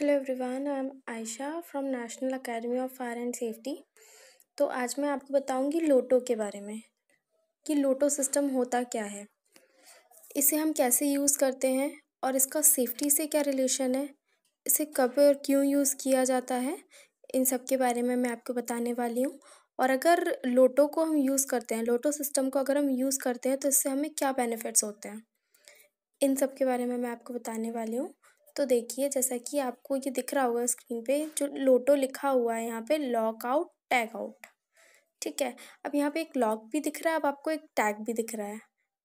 hello everyone I am Ayesha from National Academy of Fire and Safety तो आज मैं आपको बताऊंगी लोटो के बारे में कि लोटो सिस्टम होता क्या है इसे हम कैसे यूज़ करते हैं और इसका सेफ्टी से क्या रिलेशन है इसे कब और क्यों यूज़ किया जाता है इन सब के बारे में मैं आपको बताने वाली हूँ और अगर लोटो को हम यूज़ करते हैं लोटो सिस्टम को अगर हम यूज़ करते हैं तो इससे हमें क्या बेनिफिट्स होते हैं इन सब के बारे में मैं आपको बताने वाली हूँ तो देखिए जैसा कि आपको ये दिख रहा होगा स्क्रीन पे जो लोटो लिखा हुआ है यहाँ पे लॉक आउट टैग आउट ठीक है अब यहाँ पे एक लॉक भी दिख रहा है अब आपको एक टैग भी दिख रहा है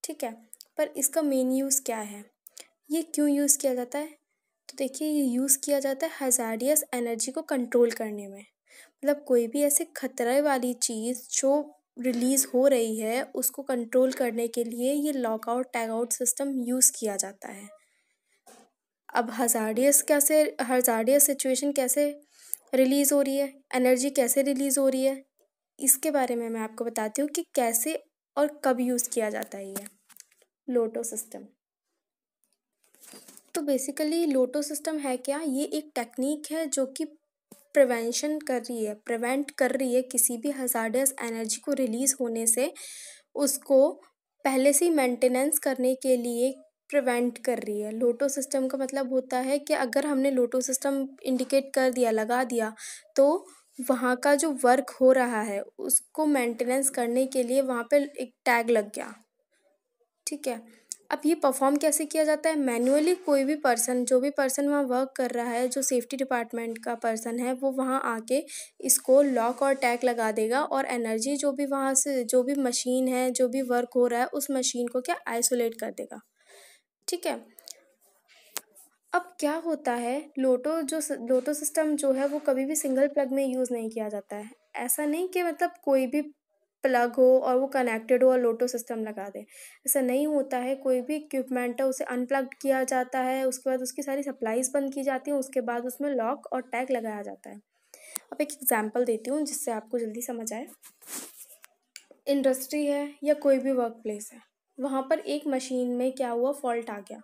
ठीक है पर इसका मेन यूज़ क्या है ये क्यों यूज़ किया जाता है तो देखिए ये यूज़ किया जाता है हजारियस एनर्जी को कंट्रोल करने में मतलब कोई भी ऐसे खतरे वाली चीज़ जो रिलीज़ हो रही है उसको कंट्रोल करने के लिए ये लॉकआउट टैगआउट सिस्टम यूज़ किया जाता है अब हज़ारडियस कैसे हज़ारडियस सिचुएशन कैसे रिलीज़ हो रही है एनर्जी कैसे रिलीज़ हो रही है इसके बारे में मैं आपको बताती हूँ कि कैसे और कब यूज़ किया जाता है ये लोटो सिस्टम तो बेसिकली लोटो सिस्टम है क्या ये एक टेक्निक है जो कि प्रिवेंशन कर रही है प्रिवेंट कर रही है किसी भी हजारडियस एनर्जी को रिलीज़ होने से उसको पहले से ही मेंटेनेंस करने के लिए प्रिवेंट कर रही है लोटो सिस्टम का मतलब होता है कि अगर हमने लोटो सिस्टम इंडिकेट कर दिया लगा दिया तो वहाँ का जो वर्क हो रहा है उसको मेंटेनेंस करने के लिए वहाँ पे एक टैग लग गया ठीक है अब ये परफॉर्म कैसे किया जाता है मैनुअली कोई भी पर्सन जो भी पर्सन वहाँ वर्क कर रहा है जो सेफ्टी डिपार्टमेंट का पर्सन है वो वहाँ आके इसको लॉक और टैग लगा देगा और एनर्जी जो भी वहाँ से जो भी मशीन है जो भी वर्क हो रहा है उस मशीन को क्या आइसोलेट कर देगा ठीक है अब क्या होता है लोटो जो लोटो सिस्टम जो है वो कभी भी सिंगल प्लग में यूज़ नहीं किया जाता है ऐसा नहीं कि मतलब कोई भी प्लग हो और वो कनेक्टेड हो और लोटो सिस्टम लगा दें ऐसा नहीं होता है कोई भी इक्विपमेंट है उसे अनप्लग किया जाता है उसके बाद उसकी सारी सप्लाईज बंद की जाती हैं उसके बाद उसमें लॉक और टैग लगाया जाता है अब एक एग्ज़ाम्पल देती हूँ जिससे आपको जल्दी समझ आए इंडस्ट्री है या कोई भी वर्क प्लेस है वहाँ पर एक मशीन में क्या हुआ फॉल्ट आ गया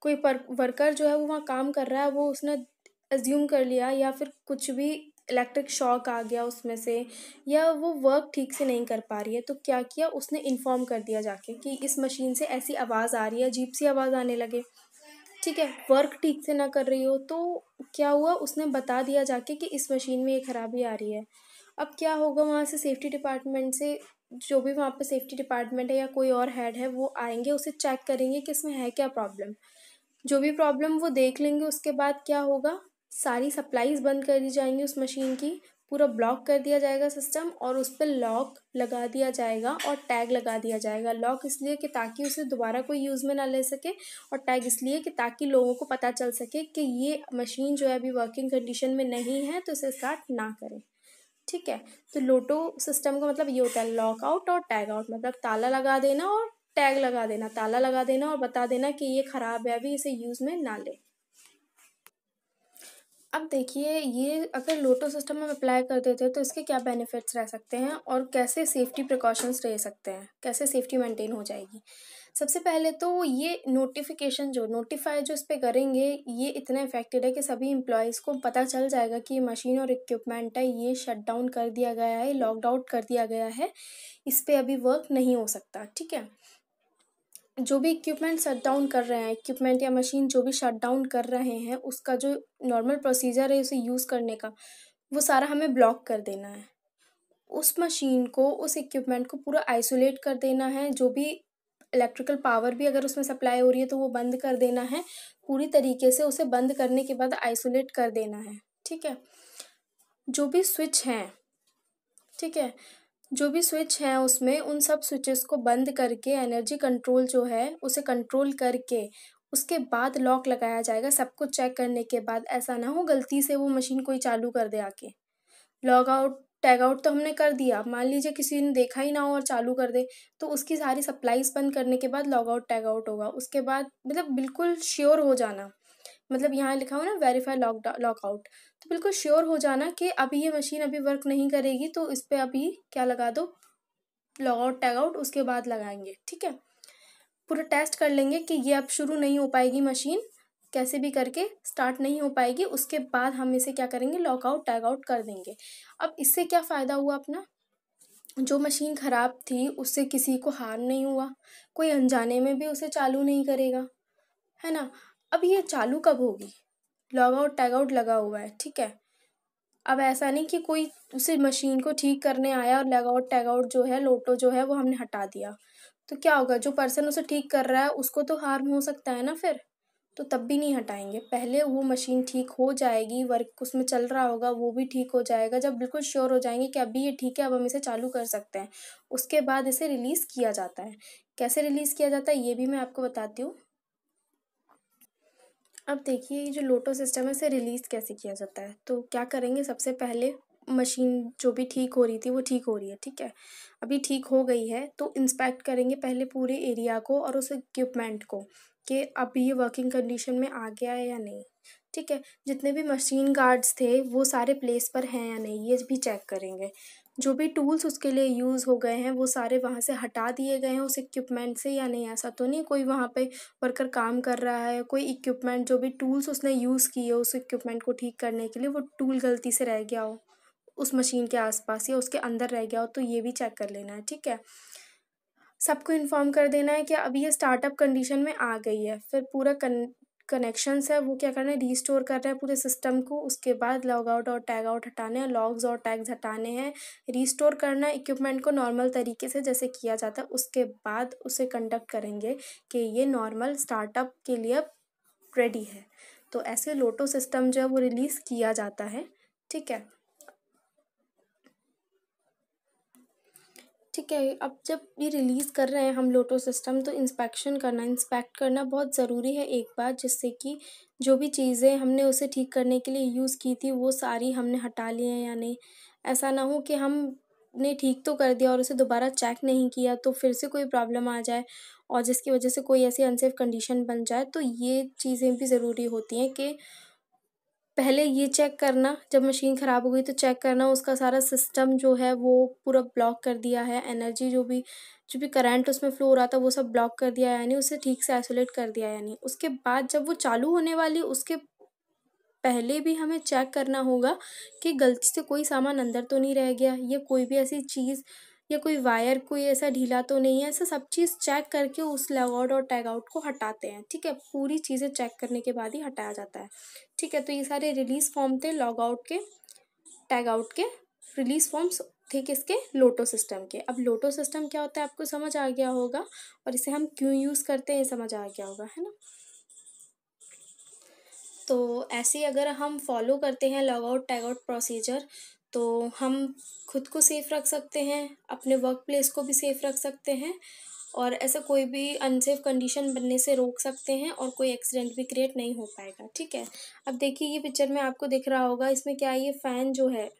कोई पर वर्कर जो है वो वहाँ काम कर रहा है वो उसने एज्यूम कर लिया या फिर कुछ भी इलेक्ट्रिक शॉक आ गया उसमें से या वो वर्क ठीक से नहीं कर पा रही है तो क्या किया उसने इन्फॉर्म कर दिया जाके कि इस मशीन से ऐसी आवाज़ आ रही है अजीब सी आवाज़ आने लगे ठीक है वर्क ठीक से ना कर रही हो तो क्या हुआ उसने बता दिया जाके कि इस मशीन में ये खराबी आ रही है अब क्या होगा वहाँ से सेफ्टी डिपार्टमेंट से जो भी वहाँ पे सेफ्टी डिपार्टमेंट है या कोई और हेड है वो आएंगे उसे चेक करेंगे कि इसमें है क्या प्रॉब्लम जो भी प्रॉब्लम वो देख लेंगे उसके बाद क्या होगा सारी सप्लाईज बंद कर दी जाएंगी उस मशीन की पूरा ब्लॉक कर दिया जाएगा सिस्टम और उस पर लॉक लगा दिया जाएगा और टैग लगा दिया जाएगा लॉक इसलिए कि ताकि उसे दोबारा कोई यूज़ में ना ले सके और टैग इसलिए कि ताकि लोगों को पता चल सके कि ये मशीन जो है अभी वर्किंग कंडीशन में नहीं है तो इसे स्टार्ट ना करें ठीक है तो लोटो सिस्टम का मतलब ये होता है लॉकआउट और टैग आउट मतलब ताला लगा देना और टैग लगा देना ताला लगा देना और बता देना कि ये ख़राब है अभी इसे यूज़ में ना ले अब देखिए ये अगर लोटो सिस्टम में अप्लाई कर देते हैं तो इसके क्या बेनिफिट्स रह सकते हैं और कैसे सेफ्टी प्रिकॉशंस रह सकते हैं कैसे सेफ्टी मेंटेन हो जाएगी सबसे पहले तो ये नोटिफिकेशन जो नोटिफाई जो इस पर करेंगे ये इतना इफेक्टेड है कि सभी एम्प्लॉयज़ को पता चल जाएगा कि ये मशीन और इक्विपमेंट है ये शट डाउन कर दिया गया है लॉकड आउट कर दिया गया है इस पर अभी वर्क नहीं हो सकता ठीक है जो भी इक्विपमेंट शट डाउन कर रहे हैं इक्विपमेंट या मशीन जो भी शट डाउन कर रहे हैं उसका जो नॉर्मल प्रोसीजर है उसे यूज़ करने का वो सारा हमें ब्लॉक कर देना है उस मशीन को उस इक्विपमेंट को पूरा आइसोलेट कर देना है जो भी इलेक्ट्रिकल पावर भी अगर उसमें सप्लाई हो रही है तो वो बंद कर देना है पूरी तरीके से उसे बंद करने के बाद आइसोलेट कर देना है ठीक है जो भी स्विच हैं ठीक है जो भी स्विच हैं उसमें उन सब स्विचेस को बंद करके एनर्जी कंट्रोल जो है उसे कंट्रोल करके उसके बाद लॉक लगाया जाएगा सबको चेक करने के बाद ऐसा ना हो गलती से वो मशीन कोई चालू कर दे आके लॉग आउट टैग आउट तो हमने कर दिया मान लीजिए किसी ने देखा ही ना हो और चालू कर दे तो उसकी सारी सप्लाईज बंद करने के बाद लॉग आउट टैग आउट होगा उसके बाद मतलब बिल्कुल श्योर हो जाना मतलब यहाँ लिखा हुआ ना वेरीफाई लॉक लॉक आउट तो बिल्कुल श्योर हो जाना कि अभी ये मशीन अभी वर्क नहीं करेगी तो इस पर अभी क्या लगा दो लॉग आउट टैग आउट उसके बाद लगाएंगे ठीक है पूरा टेस्ट कर लेंगे कि ये अब शुरू नहीं हो पाएगी मशीन कैसे भी करके स्टार्ट नहीं हो पाएगी उसके बाद हम इसे क्या करेंगे लॉकआउट टैग आउट कर देंगे अब इससे क्या फ़ायदा हुआ अपना जो मशीन ख़राब थी उससे किसी को हार नहीं हुआ कोई अनजाने में भी उसे चालू नहीं करेगा है ना अब ये चालू कब होगी लॉग आउट टैग आउट लगा हुआ है ठीक है अब ऐसा नहीं कि कोई उसे मशीन को ठीक करने आया और लॉग आउट टैग आउट जो है लोटो जो है वो हमने हटा दिया तो क्या होगा जो पर्सन उसे ठीक कर रहा है उसको तो हार्म हो सकता है ना फिर तो तब भी नहीं हटाएंगे पहले वो मशीन ठीक हो जाएगी वर्क उसमें चल रहा होगा वो भी ठीक हो जाएगा जब बिल्कुल श्योर हो जाएंगे कि अभी ये ठीक है अब हम इसे चालू कर सकते हैं उसके बाद इसे रिलीज़ किया जाता है कैसे रिलीज़ किया जाता है ये भी मैं आपको बताती हूँ अब देखिए ये जो लोटो सिस्टम है इसे रिलीज़ कैसे किया जाता है तो क्या करेंगे सबसे पहले मशीन जो भी ठीक हो रही थी वो ठीक हो रही है ठीक है अभी ठीक हो गई है तो इंस्पेक्ट करेंगे पहले पूरे एरिया को और उस इक्विपमेंट को कि अब ये वर्किंग कंडीशन में आ गया है या नहीं ठीक है जितने भी मशीन गार्ड्स थे वो सारे प्लेस पर हैं या नहीं ये भी चेक करेंगे जो भी टूल्स उसके लिए यूज़ हो गए हैं वो सारे वहाँ से हटा दिए गए हैं उस इक्विपमेंट से या नहीं ऐसा तो नहीं कोई वहाँ पे वर्कर काम कर रहा है कोई इक्विपमेंट जो भी टूल्स उसने यूज़ किए उस इक्विपमेंट को ठीक करने के लिए वो टूल गलती से रह गया हो उस मशीन के आसपास या उसके अंदर रह गया हो तो ये भी चेक कर लेना है ठीक है सबको इन्फॉर्म कर देना है कि अभी ये स्टार्टअप कंडीशन में आ गई है फिर पूरा कन कनेक्शंस है वो क्या करना है रीस्टोर कर रहा है पूरे सिस्टम को उसके बाद लॉग आउट और टैग आउट हटाने हैं लॉग्स और टैग्स हटाने हैं रीस्टोर करना है इक्विपमेंट को नॉर्मल तरीके से जैसे किया जाता है उसके बाद उसे कंडक्ट करेंगे कि ये नॉर्मल स्टार्टअप के लिए रेडी है तो ऐसे लोटो सिस्टम जो है वो रिलीज़ किया जाता है ठीक है ठीक है अब जब ये रिलीज़ कर रहे हैं हम लोटो सिस्टम तो इंस्पेक्शन करना इंस्पेक्ट करना बहुत ज़रूरी है एक बार जिससे कि जो भी चीज़ें हमने उसे ठीक करने के लिए यूज़ की थी वो सारी हमने हटा ली हैं या नहीं ऐसा ना हो कि हम ने ठीक तो कर दिया और उसे दोबारा चेक नहीं किया तो फिर से कोई प्रॉब्लम आ जाए और जिसकी वजह से कोई ऐसी अनसेफ कंडीशन बन जाए तो ये चीज़ें भी ज़रूरी होती हैं कि पहले ये चेक करना जब मशीन ख़राब हो गई तो चेक करना उसका सारा सिस्टम जो है वो पूरा ब्लॉक कर दिया है एनर्जी जो भी जो भी करंट उसमें फ्लो हो रहा था वो सब ब्लॉक कर दिया यानी उसे ठीक से आइसोलेट कर दिया यानी उसके बाद जब वो चालू होने वाली उसके पहले भी हमें चेक करना होगा कि गलती से कोई सामान अंदर तो नहीं रह गया या कोई भी ऐसी चीज़ या कोई वायर कोई ऐसा ढीला तो नहीं है ऐसा सब चीज़ चेक करके उस लगआउट और टैग आउट को हटाते हैं ठीक है पूरी चीज़ें चेक करने के बाद ही हटाया जाता है ठीक है तो ये सारे रिलीज़ फॉर्म थे लॉग आउट के टैग आउट के रिलीज़ फॉर्म्स थे किसके लोटो सिस्टम के अब लोटो सिस्टम क्या होता है आपको समझ आ गया होगा और इसे हम क्यों यूज़ करते हैं समझ आ गया होगा है ना तो ऐसे अगर हम फॉलो करते हैं log out tag out procedure तो हम खुद को सेफ़ रख सकते हैं अपने वर्क प्लेस को भी सेफ़ रख सकते हैं और ऐसा कोई भी अनसेफ़ कंडीशन बनने से रोक सकते हैं और कोई एक्सीडेंट भी क्रिएट नहीं हो पाएगा ठीक है अब देखिए ये पिक्चर में आपको दिख रहा होगा इसमें क्या है ये फ़ैन जो है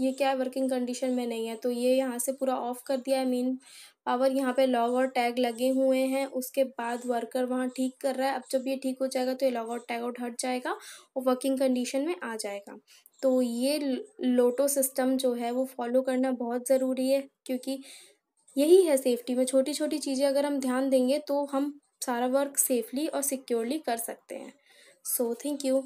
ये क्या है वर्किंग कंडीशन में नहीं है तो ये यहाँ से पूरा ऑफ कर दिया है मेन पावर यहाँ पे लॉग और टैग लगे हुए हैं उसके बाद वर्कर वहाँ ठीक कर रहा है अब जब ये ठीक हो जाएगा तो ये लॉग और टैग आउट हट जाएगा और वर्किंग कंडीशन में आ जाएगा तो ये लोटो सिस्टम जो है वो फॉलो करना बहुत ज़रूरी है क्योंकि यही है सेफ्टी में छोटी छोटी चीज़ें अगर हम ध्यान देंगे तो हम सारा वर्क सेफली और सिक्योरली कर सकते हैं सो थैंक यू